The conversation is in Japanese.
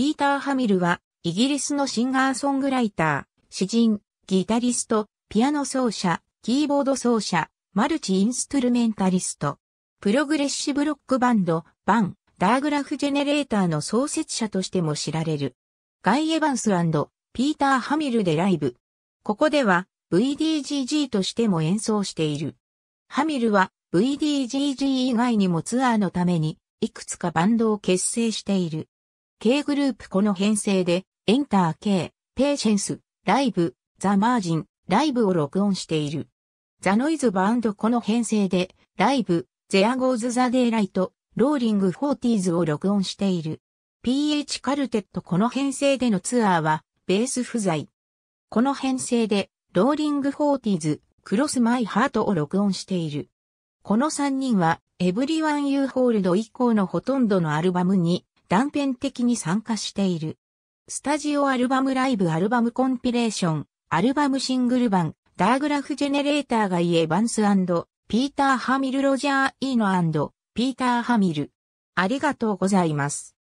ピーター・ハミルは、イギリスのシンガーソングライター、詩人、ギタリスト、ピアノ奏者、キーボード奏者、マルチ・インストゥルメンタリスト。プログレッシブロックバンド、バン、ダーグラフジェネレーターの創設者としても知られる。ガイ・エヴァンスピーター・ハミルでライブ。ここでは VDGG としても演奏している。ハミルは VDGG 以外にもツアーのためにいくつかバンドを結成している。K グループこの編成で、エンター K、ペーシェンス、ライブ、ザ・マージン、ライブを録音している。ザ・ノイズバンドこの編成で、ライブ、ゼアゴーズ・ザ・デイライト、ローリング・フォーティーズを録音している。PH カルテットこの編成でのツアーは、ベース不在。この編成で、ローリング・フォーティーズ、クロス・マイ・ハートを録音している。この3人は、エブリワン・ユー・ホールド以降のほとんどのアルバムに断片的に参加している。スタジオアルバムライブアルバムコンピレーション、アルバムシングル版、ダーグラフジェネレーターがイエバンスピーター・ハミル・ロジャー・イーノピーター・ハミル。ありがとうございます。